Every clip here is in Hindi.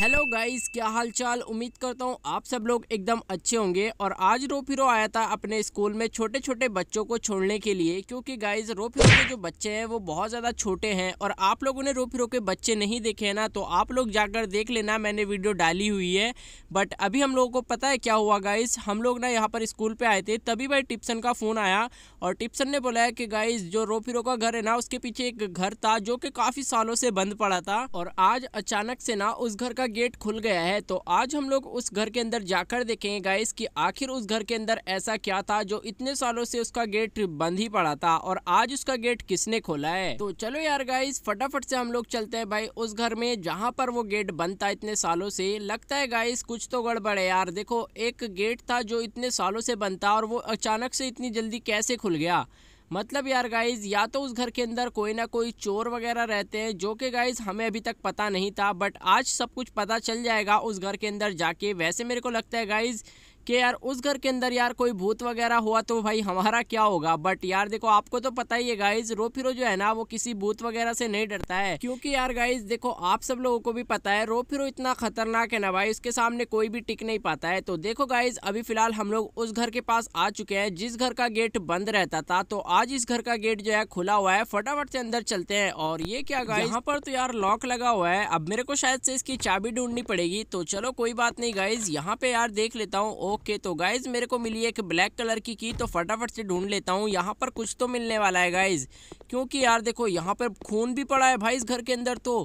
हेलो गाइस क्या हालचाल उम्मीद करता हूँ आप सब लोग एकदम अच्छे होंगे और आज रोफिरो आया था अपने स्कूल में छोटे छोटे बच्चों को छोड़ने के लिए क्योंकि गाइस रोफिरो के जो बच्चे हैं वो बहुत ज़्यादा छोटे हैं और आप लोगों ने रोफिरो के बच्चे नहीं देखे हैं ना तो आप लोग जाकर देख लेना मैंने वीडियो डाली हुई है बट अभी हम लोगों को पता है क्या हुआ गाइज हम लोग ना यहाँ पर स्कूल पर आए थे तभी भाई टिप्सन का फ़ोन आया और टिप्सन ने बोला कि गाइज जो रोफिरो का घर है ना उसके पीछे एक घर था जो कि काफ़ी सालों से बंद पड़ा था और आज अचानक से ना उस घर का गेट खुल गया है तो आज हम लोग उस घर के अंदर जाकर देखेंगे गाइस कि आखिर उस घर के अंदर ऐसा क्या था जो इतने सालों से उसका गेट बंद ही पड़ा था और आज उसका गेट किसने खोला है तो चलो यार गाइस फटाफट से हम लोग चलते हैं भाई उस घर में जहाँ पर वो गेट बंद था इतने सालों से लगता है गाइस कुछ तो गड़बड़ है यार देखो एक गेट था जो इतने सालों से बंद था और वो अचानक से इतनी जल्दी कैसे खुल गया मतलब यार गाइज या तो उस घर के अंदर कोई ना कोई चोर वगैरह रहते हैं जो कि गाइज हमें अभी तक पता नहीं था बट आज सब कुछ पता चल जाएगा उस घर के अंदर जाके वैसे मेरे को लगता है गाइज़ कि यार उस घर के अंदर यार कोई भूत वगैरह हुआ तो भाई हमारा क्या होगा बट यार देखो आपको तो पता ही है गाइज रोफिरो जो है ना वो किसी भूत वगैरह से नहीं डरता है क्योंकि यार गाइज देखो आप सब लोगों को भी पता है रोफिरो इतना खतरनाक है ना भाई उसके सामने कोई भी टिक नहीं पाता है तो देखो गाइज अभी फिलहाल हम लोग उस घर के पास आ चुके हैं जिस घर का गेट बंद रहता था तो आज इस घर का गेट जो है खुला हुआ है फटाफट से अंदर चलते हैं और ये क्या गाइज यहाँ पर तो यार लॉक लगा हुआ है अब मेरे को शायद से इसकी चाबी ढूंढनी पड़ेगी तो चलो कोई बात नहीं गाइज यहाँ पे यार देख लेता हूँ ओके तो गाइज मेरे को मिली एक ब्लैक कलर की की तो फटाफट से ढूंढ लेता हूँ यहाँ पर कुछ तो मिलने वाला है गाइज क्योंकि यार देखो यहाँ पर खून भी पड़ा है भाई इस घर के अंदर तो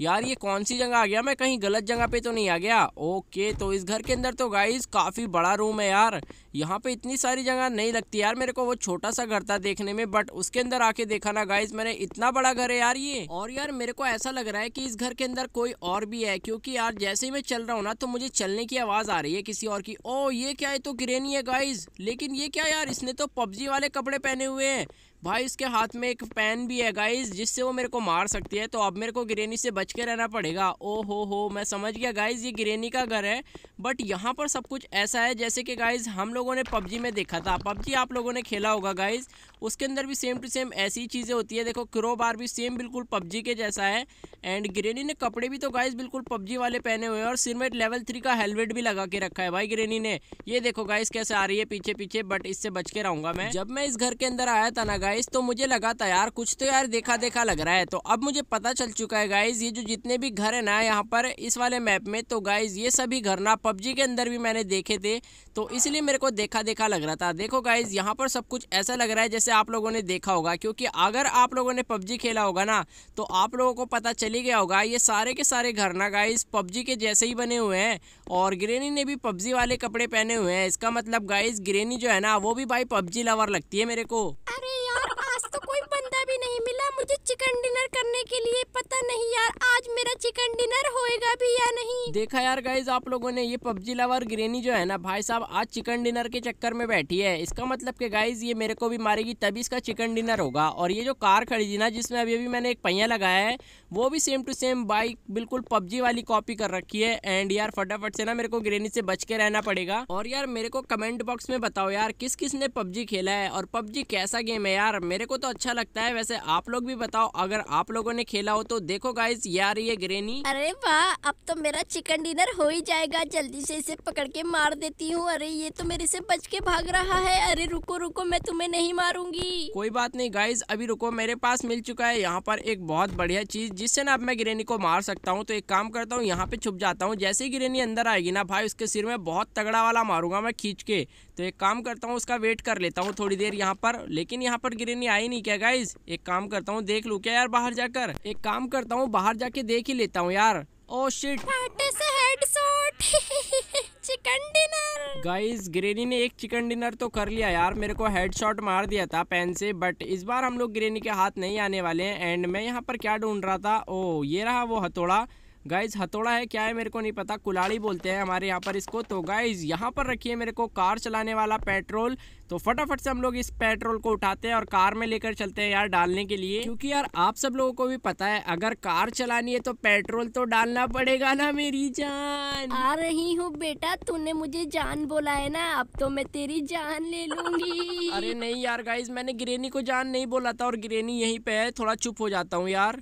यार ये कौन सी जगह आ गया मैं कहीं गलत जगह पे तो नहीं आ गया ओके तो इस घर के अंदर तो गाइज काफ़ी बड़ा रूम है यार यहाँ पे इतनी सारी जगह नहीं लगती यार मेरे को वो छोटा सा घर था देखने में बट उसके अंदर आके देखा ना गाइज मैंने इतना बड़ा घर है यार ये और यार मेरे को ऐसा लग रहा है कि इस घर के अंदर कोई और भी है क्योंकि यार जैसे ही मैं चल रहा हूँ ना तो मुझे चलने की आवाज आ रही है किसी और की ओ ये क्या है तो ग्रेनी है गाइज लेकिन ये क्या यार इसने तो पबजी वाले कपड़े पहने हुए हैं भाई इसके हाथ में एक पैन भी है गाइज जिससे वो मेरे को मार सकती है तो अब मेरे को ग्रेनी से बच के रहना पड़ेगा ओ हो हो मैं समझ गया गाइज ये ग्रेनी का घर है बट यहाँ पर सब कुछ ऐसा है जैसे कि गाइज हम लोग लोगों ने पबजी में देखा था पबजी आप लोगों ने खेला होगा गाइज उसके अंदर भी सेम टू सेम ऐसी चीज़ें होती है देखो क्रो बार भी सेम बिल्कुल पबजी के जैसा है एंड ग्रेनी ने कपड़े भी तो गाइज बिल्कुल पबजी वाले पहने हुए हैं और सिर में लेवल थ्री का हेलमेट भी लगा के रखा है भाई ग्रेनी ने ये देखो गाइज कैसे आ रही है पीछे पीछे बट इससे बच के रहूँगा मैं जब मैं इस घर के अंदर आया था ना गाइज तो मुझे लगा था यार कुछ तो यार देखा देखा लग रहा है तो अब मुझे पता चल चुका है गाइज ये जो जितने भी घर है ना यहाँ पर इस वाले मैप में तो गाइज ये सभी घर ना पबजी के अंदर भी मैंने देखे थे तो इसलिए मेरे को को देखा देखा लग रहा था देखो गाइज यहाँ पर सब कुछ ऐसा लग रहा है जैसे आप लोगों ने देखा होगा क्योंकि अगर आप लोगों ने पबजी खेला होगा ना तो आप लोगों को पता चली गया होगा ये सारे के सारे घर ना गाइज पबजी के जैसे ही बने हुए हैं और ग्रेनी ने भी पबजी वाले कपड़े पहने हुए हैं इसका मतलब गाइज ग्रेनी जो है ना वो भी भाई पबजी लवर लगती है मेरे को अरे देखा यार गाइज आप लोगों ने ये पबजी लवर ग्रेनी जो है ना भाई साहब आज चिकन डिनर के चक्कर में बैठी है इसका मतलब कि गाइज ये मेरे को भी मारेगी तभी इसका चिकन डिनर होगा और ये जो कार खड़ी थी ना जिसमें अभी अभी मैंने एक पहिया लगाया है वो भी सेम टू सेम बाइक बिल्कुल पबजी वाली कॉपी कर रखी है एंड यार फटाफट से ना मेरे को ग्रेनी से बच के रहना पड़ेगा और यार मेरे को कमेंट बॉक्स में बताओ यार किस किस ने पबजी खेला है और पबजी कैसा गेम है यार मेरे को तो अच्छा लगता है वैसे आप लोग भी बताओ अगर आप लोगों ने खेला हो तो देखो गाइज यार ये ग्रेनी अरे वाह अब तो मेरा चिकन चिकन डिनर हो ही जाएगा जल्दी से इसे पकड़ के मार देती हूँ अरे ये तो मेरे से बच के भाग रहा है अरे रुको रुको मैं तुम्हें नहीं मारूंगी कोई बात नहीं गाइज अभी रुको मेरे पास मिल चुका है यहाँ पर एक बहुत बढ़िया चीज जिससे ना अब मैं गिरेनी को मार सकता हूँ तो एक काम करता हूँ यहाँ पे छुप जाता हूँ जैसे ही गिरेनी अंदर आएगी ना भाई उसके सिर में बहुत तगड़ा वाला मारूंगा मैं खींच के तो एक काम करता हूँ उसका वेट कर लेता हूँ थोड़ी देर यहाँ पर लेकिन यहाँ पर गिरेनी आई नहीं क्या गाइज एक काम करता हूँ देख लू क्या यार बाहर जाकर एक काम करता हूँ बाहर जाके देख ही लेता हूँ यार oh shit head chicken dinner guys granny ने एक चिकन डिनर तो कर लिया यार मेरे को हेड शॉट मार दिया था पेन से बट इस बार हम लोग ग्रेनी के हाथ नहीं आने वाले हैं एंड मैं यहाँ पर क्या ढूंढ रहा था ओ oh, ये रहा वो हथौड़ा गाइज हथौड़ा है क्या है मेरे को नहीं पता कुलाड़ी बोलते हैं हमारे यहाँ पर इसको तो गाइज यहाँ पर रखिए मेरे को कार चलाने वाला पेट्रोल तो फटाफट से हम लोग इस पेट्रोल को उठाते हैं और कार में लेकर चलते हैं यार डालने के लिए क्योंकि यार आप सब लोगों को भी पता है अगर कार चलानी है तो पेट्रोल तो डालना पड़ेगा ना मेरी जान आ रही हूँ बेटा तूने मुझे जान बोला है ना अब तो मैं तेरी जान ले लूंगी अरे नहीं यार गाइज मैंने ग्रेनी को जान नहीं बोला था और ग्रेनी यही पे है थोड़ा चुप हो जाता हूँ यार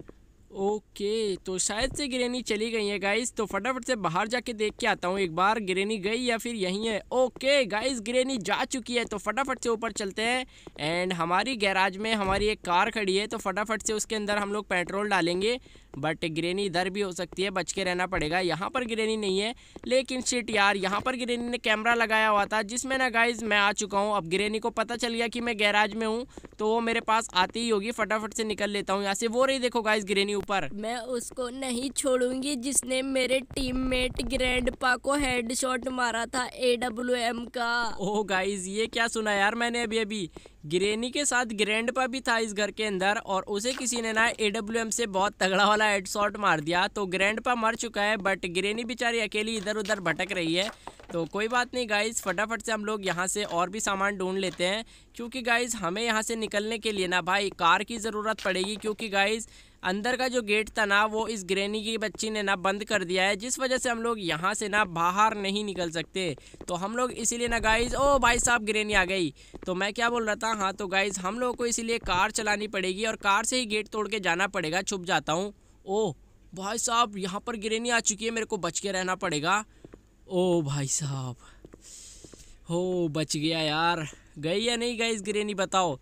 ओके तो शायद से ग्रेनी चली गई है गाइस तो फटाफट से बाहर जाके देख के आता हूँ एक बार ग्रेनी गई या फिर यहीं है ओके गाइस ग्रेनी जा चुकी है तो फटाफट से ऊपर चलते हैं एंड हमारी गैराज में हमारी एक कार खड़ी है तो फटाफट से उसके अंदर हम लोग पेट्रोल डालेंगे बट ग्रेनी इधर भी हो सकती है बच के रहना पड़ेगा यहाँ पर ग्रेनी नहीं है लेकिन शिट यार यहाँ पर ग्रेनी ने कैमरा लगाया हुआ था जिसमें ना गाइज मैं आ चुका हूँ अब ग्रेनी को पता चल गया कि मैं गैराज में हूँ तो वो मेरे पास आती ही होगी फटाफट से निकल लेता हूँ यहाँ से वो रही देखो गाइज ग्रेनी ऊपर मैं उसको नहीं छोड़ूंगी जिसने मेरे ग्रैंड पा को हेड मारा था ए डब्ल्यू एम का ओ गाइज ये क्या सुना यार मैंने अभी अभी ग्रेनी के साथ पा भी था इस घर के अंदर और उसे किसी ने ना एडब्ल्यूएम से बहुत तगड़ा वाला हेड मार दिया तो ग्रैंडपा मर चुका है बट ग्रेनी बेचारी अकेली इधर उधर भटक रही है तो कोई बात नहीं गाइज़ फटाफट से हम लोग यहाँ से और भी सामान ढूंढ लेते हैं क्योंकि गाइज़ हमें यहाँ से निकलने के लिए ना भाई कार की ज़रूरत पड़ेगी क्योंकि गाइज़ अंदर का जो गेट था ना वो इस ग्रेनी की बच्ची ने ना बंद कर दिया है जिस वजह से हम लोग यहाँ से ना बाहर नहीं निकल सकते तो हम लोग इसीलिए ना गाइज ओ भाई साहब ग्रेनी आ गई तो मैं क्या बोल रहा था हाँ तो गाइज हम लोगों को इसीलिए कार चलानी पड़ेगी और कार से ही गेट तोड़ के जाना पड़ेगा छुप जाता हूँ ओ भाई साहब यहाँ पर ग्रेनी आ चुकी है मेरे को बच के रहना पड़ेगा ओ भाई साहब हो बच गया यार गई या नहीं गई ग्रेनी बताओ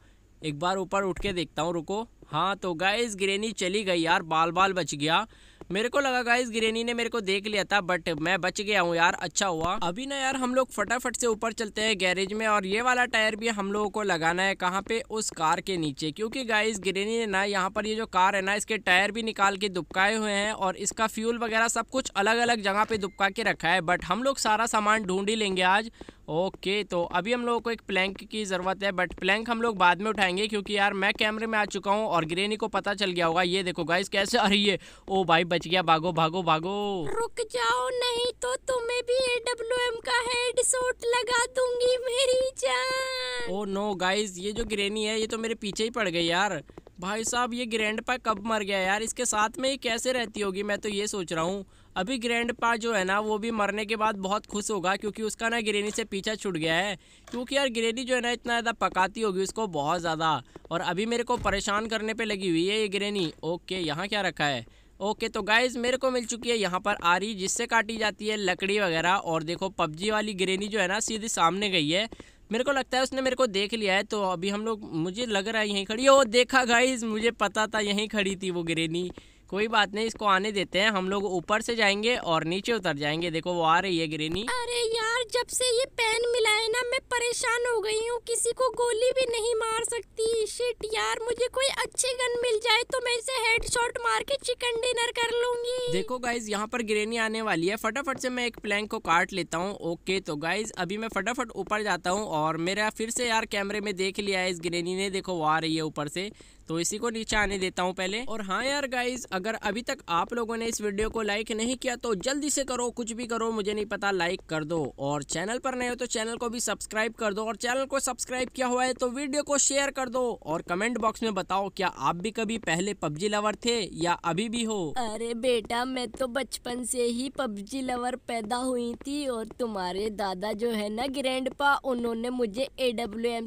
एक बार ऊपर उठ के देखता हूँ रुको हाँ तो गई ग्रेनी चली गई यार बाल बाल बच गया मेरे को लगा गाइस ग्रेनी ने मेरे को देख लिया था बट मैं बच गया हूँ यार अच्छा हुआ अभी ना यार हम लोग फटाफट से ऊपर चलते हैं गैरेज में और ये वाला टायर भी हम लोगों को लगाना है कहाँ पे उस कार के नीचे क्योंकि गाइस ग्रेनी ने ना यहाँ पर ये जो कार है ना इसके टायर भी निकाल के दुबकाए हुए हैं और इसका फ्यूल वगैरह सब कुछ अलग अलग जगह पे दुबका के रखा है बट हम लोग सारा सामान ढूंढ ही लेंगे आज ओके तो अभी हम लोगों को एक प्लैंक की ज़रूरत है बट प्लैंक हम लोग बाद में उठाएंगे क्योंकि यार मैं कैमरे में आ चुका हूँ और ग्रेनी को पता चल गया होगा ये देखो गाइस कैसे अरे ये ओ भाई बच गया भागो भागो भागो रुक जाओ नहीं तो तुम्हें भी एडब्ल्यूएम का हेड शॉट लगा दूंगी मेरी जान ओ नो गाइस ये जो ग्रेनी है ये तो मेरे पीछे ही पड़ गई यार भाई साहब ये ग्रैंड पा कब मर गया यार इसके साथ में ये कैसे रहती होगी मैं तो ये सोच रहा हूँ अभी ग्रैंड पा जो है ना वो भी मरने के बाद बहुत खुश होगा क्योंकि उसका ना ग्रेनी से पीछा छूट गया है क्योंकि यार ग्रेनी जो है ना इतना ज़्यादा पकाती होगी उसको बहुत ज़्यादा और अभी मेरे को परेशान करने पे लगी हुई है ये ग्रेनी ओके यहाँ क्या रखा है ओके तो गाइज़ मेरे को मिल चुकी है यहाँ पर आरी जिससे काटी जाती है लकड़ी वगैरह और देखो पबजी वाली ग्रेनी जो है ना सीधे सामने गई है मेरे को लगता है उसने मेरे को देख लिया है तो अभी हम लोग मुझे लग रहा है यहीं खड़ी ओ देखा गाइज मुझे पता था यहीं खड़ी थी वो ग्रेनी कोई बात नहीं इसको आने देते हैं हम लोग ऊपर से जाएंगे और नीचे उतर जाएंगे देखो वो आ रही है ग्रेनी अरे यार जब से ये पेन मिला है ना मैं परेशान हो गई हूँ किसी को गोली भी नहीं मार सकती शिट यार मुझे कोई अच्छी गन मिल जाए तो मैं इसे हेडशॉट मार के चिकन डिनर कर लूंगी देखो गाइज यहाँ पर ग्रेनी आने वाली है फटाफट से मैं एक प्लैंक को काट लेता हूँ ओके तो गाइज अभी मैं फटाफट ऊपर जाता हूँ और मेरा फिर से यार कैमरे में देख लिया है इस ग्रेनी ने देखो वो आ रही है ऊपर से तो इसी को नीचे आने देता हूँ पहले और हाँ यार गाइज अगर अभी तक आप लोगों ने इस वीडियो को लाइक नहीं किया तो जल्दी से करो कुछ भी करो मुझे नहीं पता लाइक कर दो और चैनल पर नए हो तो चैनल को भी सब्सक्राइब कर दो और चैनल को सब्सक्राइब किया हुआ है तो वीडियो को शेयर कर दो और कमेंट बॉक्स में बताओ क्या आप भी कभी पहले पबजी लवर थे या अभी भी हो अरे बेटा मैं तो बचपन से ही पबजी लवर पैदा हुई थी और तुम्हारे दादा जो है ना ग्रैंड उन्होंने मुझे ए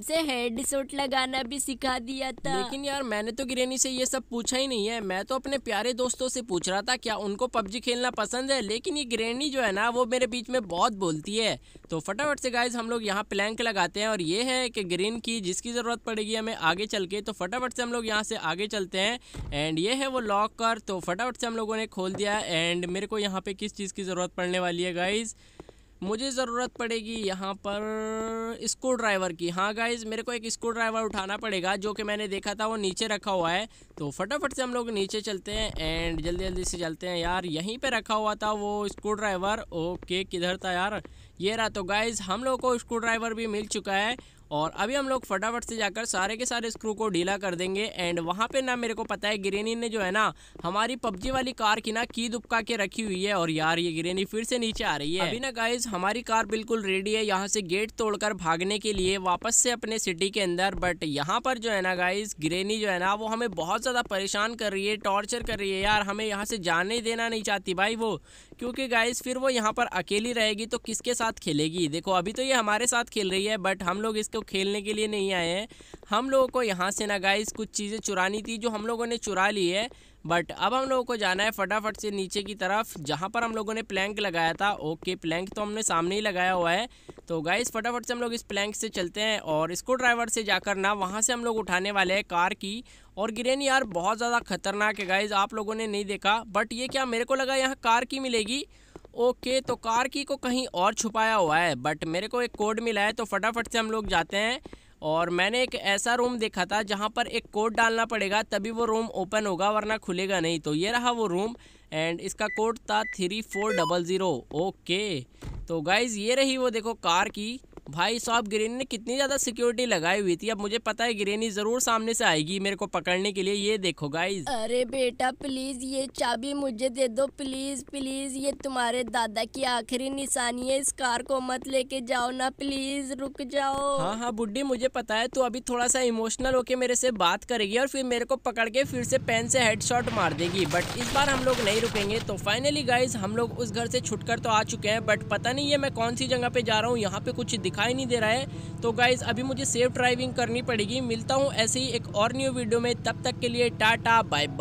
से हेड लगाना भी सिखा दिया था लेकिन यार मैंने तो गिरेनी से ये सब पूछा ही नहीं है मैं तो अपने प्यारे दोस्तों से पूछ रहा था क्या उनको पबजी खेलना पसंद है लेकिन ये गिरेनी जो है ना वो मेरे बीच में बहुत बोलती है तो फटाफट से गाइज हम लोग यहाँ प्लैंक लगाते हैं और ये है कि ग्रीन की जिसकी ज़रूरत पड़ेगी हमें आगे चल के तो फटाफट से हम लोग यहाँ से आगे चलते हैं एंड ये है वो लॉकर तो फटाफट से हम लोगों ने खोल दिया एंड मेरे को यहाँ पर किस चीज़ की ज़रूरत पड़ने वाली है गाइज़ मुझे ज़रूरत पड़ेगी यहाँ पर स्क्रू ड्राइवर की हाँ गाइज मेरे को एक स्क्रू ड्राइवर उठाना पड़ेगा जो कि मैंने देखा था वो नीचे रखा हुआ है तो फटाफट से हम लोग नीचे चलते हैं एंड जल्दी जल्दी से चलते हैं यार यहीं पे रखा हुआ था वो स्क्रू ड्राइवर ओके किधर था यार ये रहा तो गाइज हम लोग को स्क्रू ड्राइवर भी मिल चुका है और अभी हम लोग फटाफट से जाकर सारे के सारे स्क्रू को ढीला कर देंगे एंड वहाँ पे ना मेरे को पता है ग्रेनी ने जो है ना हमारी पबजी वाली कार की ना की दुबका के रखी हुई है और यार ये ग्रेनी फिर से नीचे आ रही है अभी ना गाइज हमारी कार बिल्कुल रेडी है यहाँ से गेट तोड़कर भागने के लिए वापस से अपने सिटी के अंदर बट यहाँ पर जो है ना गाइज ग्रेनी जो है ना वो हमें बहुत ज़्यादा परेशान कर रही है टॉर्चर कर रही है यार हमें यहाँ से जाने देना नहीं चाहती भाई वो क्योंकि गाइज फिर वो यहाँ पर अकेली रहेगी तो किसके साथ खेलेगी देखो अभी तो ये हमारे साथ खेल रही है बट हम लोग इसका तो खेलने के लिए नहीं आए हैं हम लोगों को यहाँ से ना गाइस कुछ चीज़ें चुरानी थी जो हम लोगों ने चुरा ली है बट अब हम लोगों को जाना है फटाफट से नीचे की तरफ जहाँ पर हम लोगों ने प्लैंक लगाया था ओके प्लैंक तो हमने सामने ही लगाया हुआ है तो गाइस फटाफट से हम लोग इस प्लैंक से चलते हैं और इसको ड्राइवर से जाकर ना वहाँ से हम लोग उठाने वाले हैं कार की और ग्रेन यार बहुत ज़्यादा खतरनाक है गाइज आप लोगों ने नहीं देखा बट ये क्या मेरे को लगा यहाँ कार की मिलेगी ओके तो कार की को कहीं और छुपाया हुआ है बट मेरे को एक कोड मिला है तो फटाफट से हम लोग जाते हैं और मैंने एक ऐसा रूम देखा था जहाँ पर एक कोड डालना पड़ेगा तभी वो रूम ओपन होगा वरना खुलेगा नहीं तो ये रहा वो रूम एंड इसका कोड था three four double zero okay तो गाइज़ ये रही वो देखो कार की भाई साहब ग्रेन ने कितनी ज़्यादा सिक्योरिटी लगाई हुई थी अब मुझे पता है ग्रेनी ज़रूर सामने से आएगी मेरे को पकड़ने के लिए ये देखो गाइज अरे बेटा प्लीज़ ये चाबी मुझे दे दो प्लीज़ प्लीज़ ये तुम्हारे दादा की आखिरी निशानी है इस कार को मत लेके जाओ ना प्लीज़ रुक जाओ हाँ हाँ बुढ़ी मुझे पता है तू अभी थोड़ा सा इमोशनल होके मेरे से बात करेगी और फिर मेरे को पकड़ के फिर से पेन से हेडशॉट मार देगी बट इस बार हम लोग नहीं रुकेंगे तो फाइनली गाइज हम लोग उस घर से छुटकर तो आ चुके हैं बट पता नहीं है मैं कौन सी जगह पे जा रहा हूँ यहाँ पे कुछ दिख दिखाई नहीं दे रहा है तो गाइज़ अभी मुझे सेफ ड्राइविंग करनी पड़ेगी मिलता हूँ ऐसे ही एक और न्यू वीडियो में तब तक के लिए टाटा बाय बाय